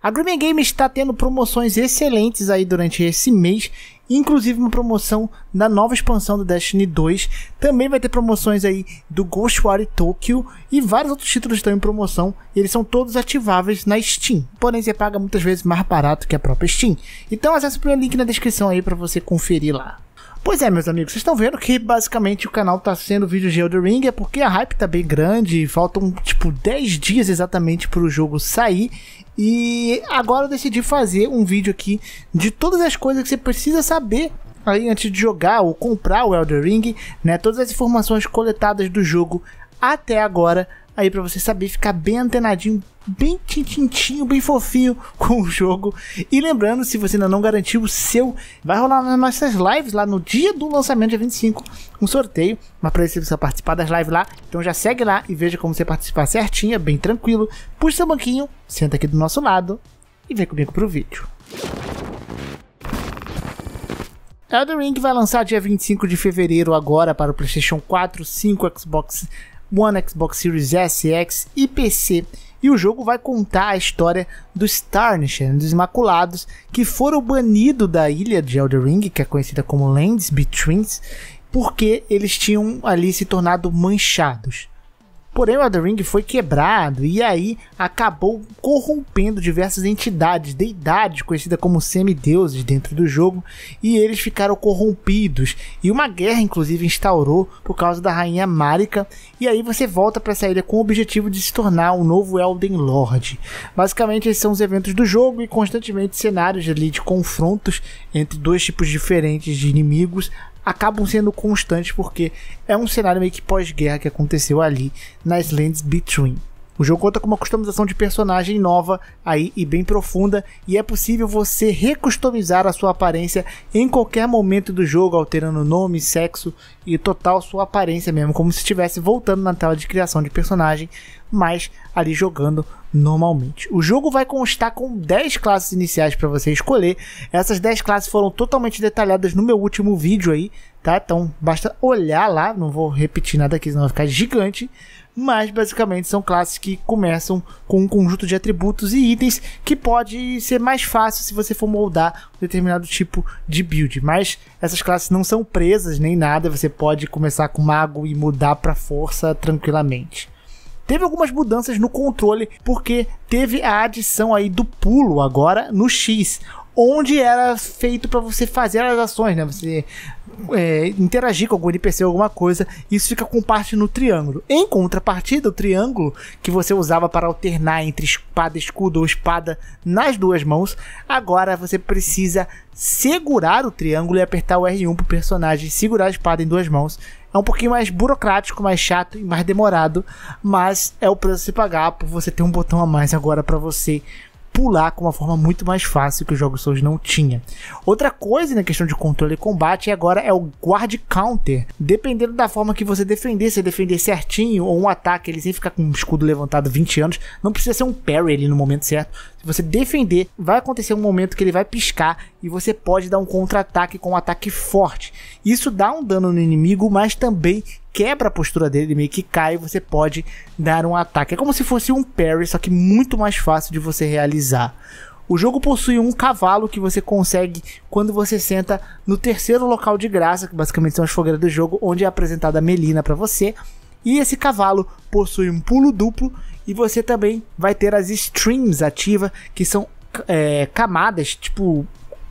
A Groomer Games está tendo promoções excelentes aí durante esse mês, inclusive uma promoção da nova expansão do Destiny 2. Também vai ter promoções aí do Ghostwire Tokyo e vários outros títulos estão em promoção. Eles são todos ativáveis na Steam, porém você paga muitas vezes mais barato que a própria Steam. Então acesse o primeiro link na descrição aí para você conferir lá. Pois é, meus amigos, vocês estão vendo que basicamente o canal tá sendo vídeo de Elden Ring, é porque a hype tá bem grande, faltam tipo 10 dias exatamente para o jogo sair, e agora eu decidi fazer um vídeo aqui de todas as coisas que você precisa saber aí antes de jogar ou comprar o Elden Ring, né? Todas as informações coletadas do jogo até agora aí para você saber ficar bem antenadinho bem tintinho, bem fofinho com o jogo. E lembrando, se você ainda não garantiu o seu, vai rolar nas nossas lives lá no dia do lançamento, dia 25, um sorteio. Mas para você precisa participar das lives lá. Então já segue lá e veja como você participar certinha, é bem tranquilo. Puxa seu banquinho, senta aqui do nosso lado e vem comigo pro vídeo. Elden Ring vai lançar dia 25 de fevereiro agora para o PlayStation 4, 5, Xbox One, Xbox Series S, X e PC. E o jogo vai contar a história dos Tarnished, dos Imaculados, que foram banidos da ilha de Elden Ring, que é conhecida como Lands Between, porque eles tinham ali se tornado manchados. Porém, o Elden Ring foi quebrado e aí acabou corrompendo diversas entidades, deidades conhecidas como semideuses dentro do jogo, e eles ficaram corrompidos. E uma guerra, inclusive, instaurou por causa da rainha Marika. E aí você volta para essa ilha com o objetivo de se tornar um novo Elden Lord. Basicamente, esses são os eventos do jogo e constantemente cenários ali de confrontos entre dois tipos diferentes de inimigos acabam sendo constantes porque é um cenário meio que pós-guerra que aconteceu ali nas Lands Between. O jogo conta com uma customização de personagem nova aí e bem profunda, e é possível você recustomizar a sua aparência em qualquer momento do jogo, alterando nome, sexo e total sua aparência mesmo, como se estivesse voltando na tela de criação de personagem, mas ali jogando normalmente. O jogo vai constar com 10 classes iniciais para você escolher. Essas 10 classes foram totalmente detalhadas no meu último vídeo aí, tá? Então basta olhar lá, não vou repetir nada aqui, senão vai ficar gigante mas basicamente são classes que começam com um conjunto de atributos e itens que pode ser mais fácil se você for moldar um determinado tipo de build. Mas essas classes não são presas nem nada, você pode começar com mago e mudar para força tranquilamente. Teve algumas mudanças no controle porque teve a adição aí do pulo agora no X, onde era feito para você fazer as ações, né? Você é, interagir com algum NPC ou alguma coisa, isso fica com parte no triângulo. Em contrapartida, o triângulo que você usava para alternar entre espada, escudo ou espada nas duas mãos, agora você precisa segurar o triângulo e apertar o R1 para o personagem segurar a espada em duas mãos. É um pouquinho mais burocrático, mais chato e mais demorado, mas é o preço a se pagar por você ter um botão a mais agora para você pular com uma forma muito mais fácil que os jogos Souls não tinha. Outra coisa na questão de controle e combate agora é o guard counter. Dependendo da forma que você defender, se defender certinho ou um ataque, ele sem ficar com o escudo levantado 20 anos, não precisa ser um parry ali no momento certo. Se você defender, vai acontecer um momento que ele vai piscar e você pode dar um contra-ataque com um ataque forte. Isso dá um dano no inimigo, mas também quebra a postura dele, meio que cai e você pode dar um ataque. É como se fosse um parry, só que muito mais fácil de você realizar. O jogo possui um cavalo que você consegue quando você senta no terceiro local de graça, que basicamente são as fogueiras do jogo, onde é apresentada a Melina para você. E esse cavalo possui um pulo duplo e você também vai ter as streams ativa, que são é, camadas, tipo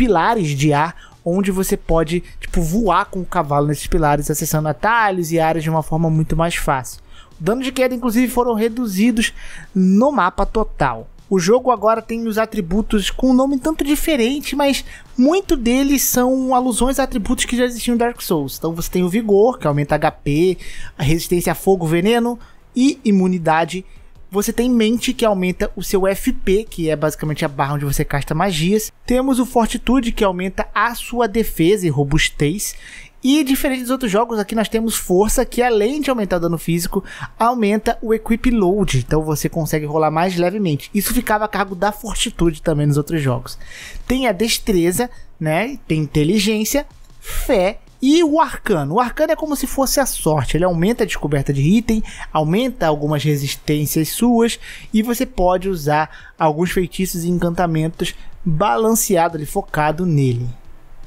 pilares de ar onde você pode, tipo, voar com o cavalo nesses pilares, acessando atalhos e áreas de uma forma muito mais fácil. Dano de queda, inclusive, foram reduzidos no mapa total. O jogo agora tem os atributos com um nome tanto diferente, mas muito deles são alusões a atributos que já existiam em Dark Souls. Então você tem o vigor, que aumenta HP, a resistência a fogo, veneno e imunidade você tem mente que aumenta o seu FP, que é basicamente a barra onde você casta magias. Temos o Fortitude, que aumenta a sua defesa e robustez. E diferente dos outros jogos, aqui nós temos força que além de aumentar o dano físico, aumenta o equip load, então você consegue rolar mais levemente. Isso ficava a cargo da fortitude também nos outros jogos. Tem a destreza, né? Tem inteligência, fé e o arcano. O arcano é como se fosse a sorte. Ele aumenta a descoberta de item, aumenta algumas resistências suas e você pode usar alguns feitiços e encantamentos balanceado ali, focado nele.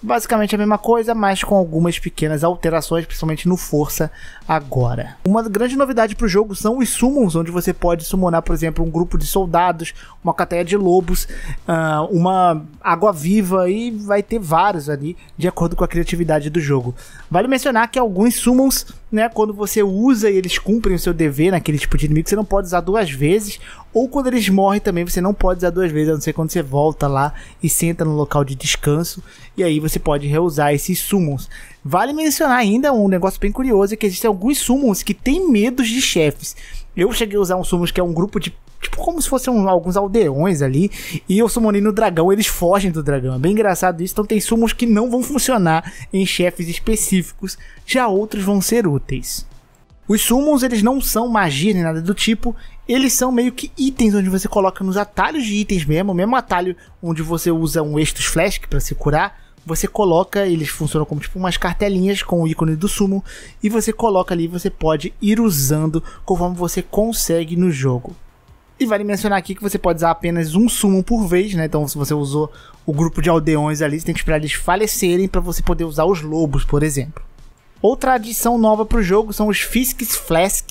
Basicamente a mesma coisa, mas com algumas pequenas alterações, principalmente no Força agora. Uma grande novidade para o jogo são os summons, onde você pode summonar, por exemplo, um grupo de soldados, uma cateia de lobos, ah, uma água-viva e vai ter vários ali, de acordo com a criatividade do jogo. Vale mencionar que alguns summons né? Quando você usa e eles cumprem o seu dever naquele tipo de inimigo, você não pode usar duas vezes. Ou quando eles morrem também, você não pode usar duas vezes, a não ser quando você volta lá e senta no local de descanso. E aí você pode reusar esses summons. Vale mencionar ainda um negócio bem curioso: é que existem alguns summons que têm medos de chefes. Eu cheguei a usar um summons que é um grupo de tipo como se fossem um, alguns aldeões ali. E eu sumonei no dragão, eles fogem do dragão. É bem engraçado isso. Então tem summons que não vão funcionar em chefes específicos, já outros vão ser úteis. Os summons eles não são magia nem nada do tipo, eles são meio que itens onde você coloca nos atalhos de itens mesmo, o mesmo atalho onde você usa um Estus Flash para se curar, você coloca, eles funcionam como tipo umas cartelinhas com o ícone do sumo e você coloca ali, você pode ir usando conforme você consegue no jogo. E vale mencionar aqui que você pode usar apenas um sumo por vez, né? Então, se você usou o grupo de aldeões ali, você tem que esperar eles falecerem para você poder usar os lobos, por exemplo. Outra adição nova para o jogo são os Fisk's Flask,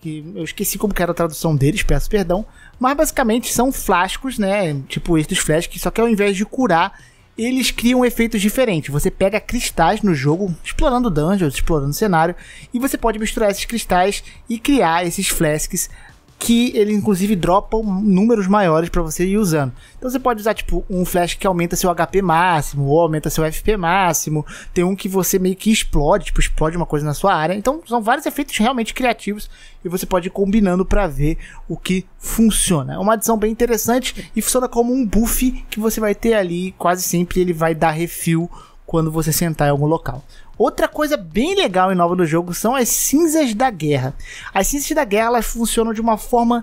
que eu esqueci como era a tradução deles, peço perdão, mas basicamente são flascos, né? Tipo esses dos flasks, só que ao invés de curar, eles criam efeitos diferentes. Você pega cristais no jogo, explorando dungeons, explorando cenário, e você pode misturar esses cristais e criar esses flasks que ele inclusive dropa números maiores para você ir usando. Então você pode usar tipo um flash que aumenta seu HP máximo, ou aumenta seu FP máximo, tem um que você meio que explode, tipo explode uma coisa na sua área. Então são vários efeitos realmente criativos e você pode ir combinando para ver o que funciona. É uma adição bem interessante e funciona como um buff que você vai ter ali, quase sempre ele vai dar refil quando você sentar em algum local. Outra coisa bem legal e nova do jogo são as cinzas da guerra. As cinzas da guerra elas funcionam de uma forma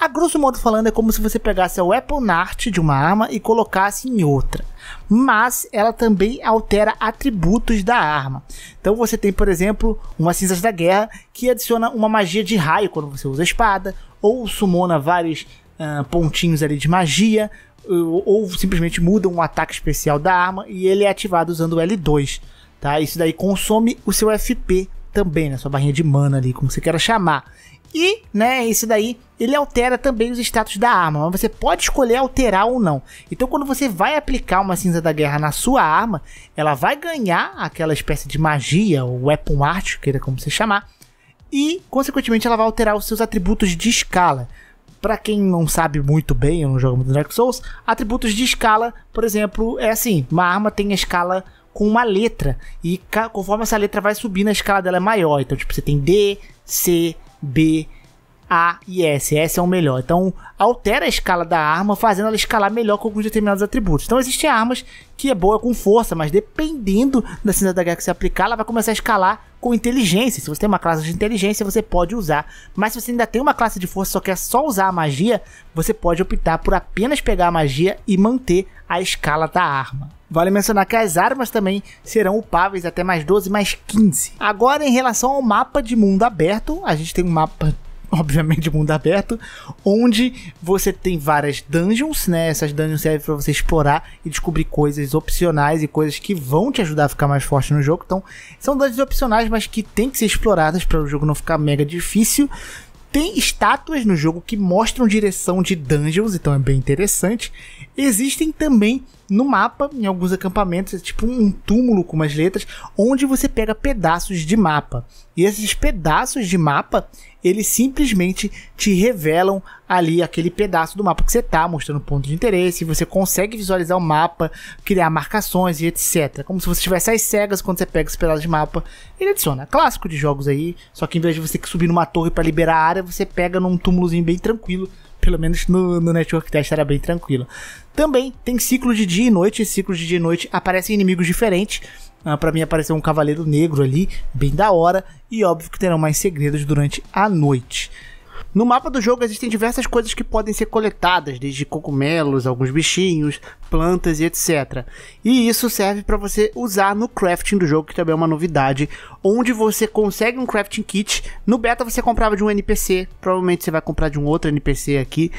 a grosso modo falando, é como se você pegasse o weapon art de uma arma e colocasse em outra. Mas ela também altera atributos da arma. Então você tem, por exemplo, uma Cinzas da Guerra que adiciona uma magia de raio quando você usa a espada, ou sumona vários uh, pontinhos ali de magia, ou, ou simplesmente muda um ataque especial da arma e ele é ativado usando o L2 tá? Isso daí consome o seu FP também, né? Sua barrinha de mana ali, como você queira chamar. E, né, esse daí, ele altera também os status da arma, mas você pode escolher alterar ou não. Então, quando você vai aplicar uma cinza da guerra na sua arma, ela vai ganhar aquela espécie de magia, ou weapon art, queira como você chamar, e, consequentemente, ela vai alterar os seus atributos de escala. Para quem não sabe muito bem, eu não jogo muito Dark Souls, atributos de escala, por exemplo, é assim: uma arma tem a escala com uma letra. E conforme essa letra vai subindo, a escala dela é maior. Então, tipo, você tem D, C, B, a e S. S é o melhor. Então, altera a escala da arma, fazendo ela escalar melhor com alguns determinados atributos. Então, existem armas que é boa com força, mas dependendo da cena da guerra que você aplicar, ela vai começar a escalar com inteligência. Se você tem uma classe de inteligência, você pode usar. Mas se você ainda tem uma classe de força só quer só usar a magia, você pode optar por apenas pegar a magia e manter a escala da arma. Vale mencionar que as armas também serão upáveis até mais 12, mais 15. Agora, em relação ao mapa de mundo aberto, a gente tem um mapa obviamente mundo aberto, onde você tem várias dungeons, né? Essas dungeons servem para você explorar e descobrir coisas opcionais e coisas que vão te ajudar a ficar mais forte no jogo. Então, são dungeons opcionais, mas que tem que ser exploradas para o jogo não ficar mega difícil. Tem estátuas no jogo que mostram direção de dungeons, então é bem interessante. Existem também no mapa, em alguns acampamentos, é tipo um túmulo com umas letras, onde você pega pedaços de mapa. E esses pedaços de mapa, eles simplesmente te revelam ali aquele pedaço do mapa que você está mostrando ponto de interesse, você consegue visualizar o mapa, criar marcações e etc. Como se você tivesse as cegas quando você pega esse pedaço de mapa. Ele adiciona. Clássico de jogos aí, só que em vez de você ter que subir numa torre para liberar a área, você pega num túmulozinho bem tranquilo pelo menos no, no network test era bem tranquilo. Também tem ciclo de dia e noite, e ciclo de dia e noite aparecem inimigos diferentes. Ah, para mim apareceu um cavaleiro negro ali, bem da hora, e óbvio que terão mais segredos durante a noite. No mapa do jogo existem diversas coisas que podem ser coletadas, desde cogumelos, alguns bichinhos, plantas e etc. E isso serve para você usar no crafting do jogo, que também é uma novidade, onde você consegue um crafting kit. No beta você comprava de um NPC, provavelmente você vai comprar de um outro NPC aqui.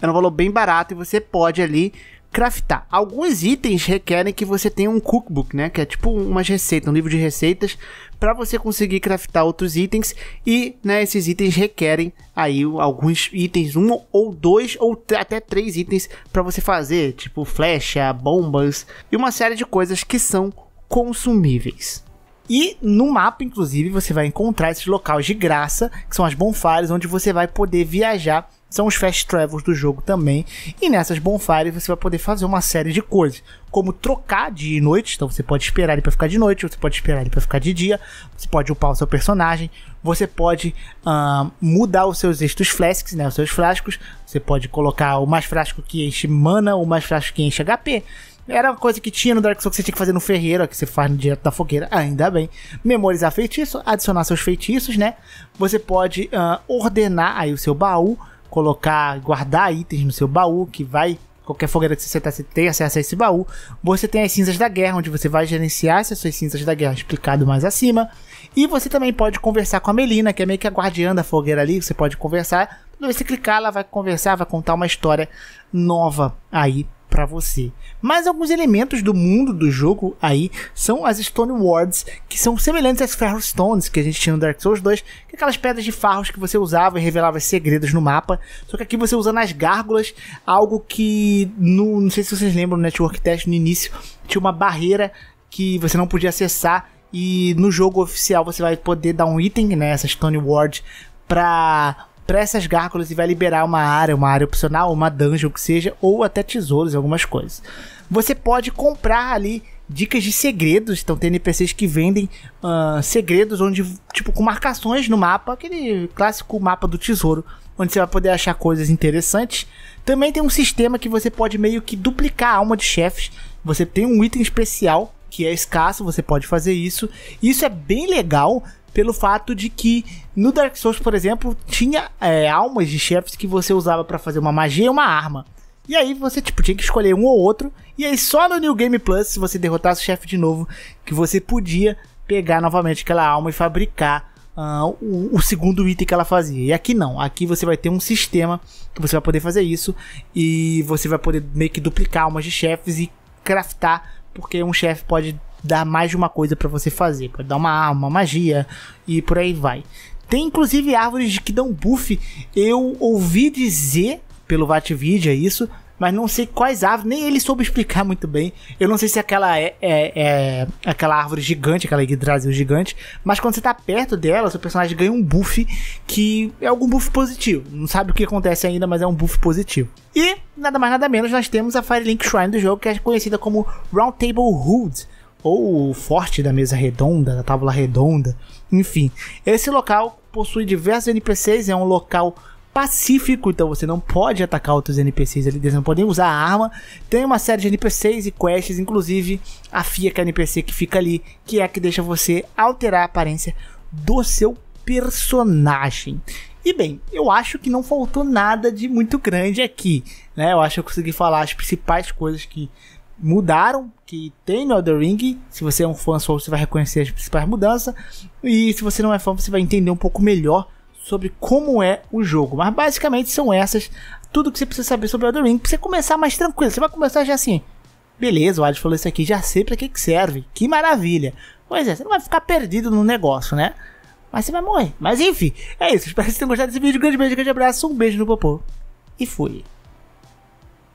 Era é um valor bem barato e você pode ali craftar. Alguns itens requerem que você tenha um cookbook, né? Que é tipo umas receitas, um livro de receitas, para você conseguir craftar outros itens. E né, esses itens requerem aí alguns itens, um ou dois ou até três itens para você fazer, tipo flecha, bombas e uma série de coisas que são consumíveis. E no mapa, inclusive, você vai encontrar esses locais de graça, que são as bonfires, onde você vai poder viajar são os fast travels do jogo também. E nessas bonfires você vai poder fazer uma série de coisas, como trocar de noite, então você pode esperar ele para ficar de noite, você pode esperar ele para ficar de dia, você pode upar o seu personagem, você pode uh, mudar os seus extras flasks, né, os seus frascos, você pode colocar o mais frasco que enche mana, o mais frasco que enche HP. Era uma coisa que tinha no Dark Souls que você tinha que fazer no ferreiro, que você faz direto da fogueira, ainda bem. Memorizar feitiço, adicionar seus feitiços, né? Você pode uh, ordenar aí o seu baú, colocar, guardar itens no seu baú, que vai qualquer fogueira que você sentasse acesso a esse baú. Você tem as cinzas da guerra, onde você vai gerenciar essas suas cinzas da guerra, explicado mais acima. E você também pode conversar com a Melina, que é meio que a guardiã da fogueira ali, você pode conversar. Quando você clicar, ela vai conversar, vai contar uma história nova aí para você. Mas alguns elementos do mundo do jogo aí são as Stone Wards, que são semelhantes às Ferro Stones que a gente tinha no Dark Souls 2, que é aquelas pedras de farros que você usava e revelava segredos no mapa. Só que aqui você usa nas gárgulas, algo que no, não sei se vocês lembram no Network Test no início, tinha uma barreira que você não podia acessar e no jogo oficial você vai poder dar um item, né, Stone Ward para para essas gárgulas e vai liberar uma área, uma área opcional, uma dungeon, o que seja, ou até tesouros, algumas coisas. Você pode comprar ali dicas de segredos. Então tem NPCs que vendem uh, segredos onde, tipo, com marcações no mapa, aquele clássico mapa do tesouro, onde você vai poder achar coisas interessantes. Também tem um sistema que você pode meio que duplicar a alma de chefes. Você tem um item especial que é escasso, você pode fazer isso. Isso é bem legal, pelo fato de que no Dark Souls, por exemplo, tinha é, almas de chefes que você usava para fazer uma magia e uma arma. E aí você tipo tinha que escolher um ou outro, e aí só no New Game Plus, se você derrotasse o chefe de novo, que você podia pegar novamente aquela alma e fabricar uh, o, o, segundo item que ela fazia. E aqui não, aqui você vai ter um sistema que você vai poder fazer isso e você vai poder meio que duplicar almas de chefes e craftar, porque um chefe pode dar mais de uma coisa para você fazer. Pode dar uma arma, uma magia e por aí vai. Tem inclusive árvores que dão buff. Eu ouvi dizer pelo Vatvidia isso, mas não sei quais árvores, nem ele soube explicar muito bem. Eu não sei se aquela é, é, é aquela árvore gigante, aquela Yggdrasil gigante, mas quando você tá perto dela, seu personagem ganha um buff que é algum buff positivo. Não sabe o que acontece ainda, mas é um buff positivo. E, nada mais nada menos, nós temos a Firelink Shrine do jogo, que é conhecida como Roundtable Hoods. Hood ou o forte da mesa redonda, da tábua redonda, enfim. Esse local possui diversos NPCs, é um local pacífico, então você não pode atacar outros NPCs ali, eles não podem usar arma. Tem uma série de NPCs e quests, inclusive a FIA que é a NPC que fica ali, que é a que deixa você alterar a aparência do seu personagem. E bem, eu acho que não faltou nada de muito grande aqui, né? Eu acho que eu consegui falar as principais coisas que mudaram, que tem no Elden Ring. Se você é um fã você vai reconhecer as principais mudanças. E se você não é fã, você vai entender um pouco melhor sobre como é o jogo. Mas basicamente são essas tudo que você precisa saber sobre Elden Ring para você começar mais tranquilo. Você vai começar já assim. Beleza, o Alex falou isso aqui, já sei para que, que serve. Que maravilha. Pois é, você não vai ficar perdido no negócio, né? Mas você vai morrer. Mas enfim, é isso. Espero que vocês tenham gostado desse vídeo. Grande beijo, grande abraço. Um beijo no popô. E fui.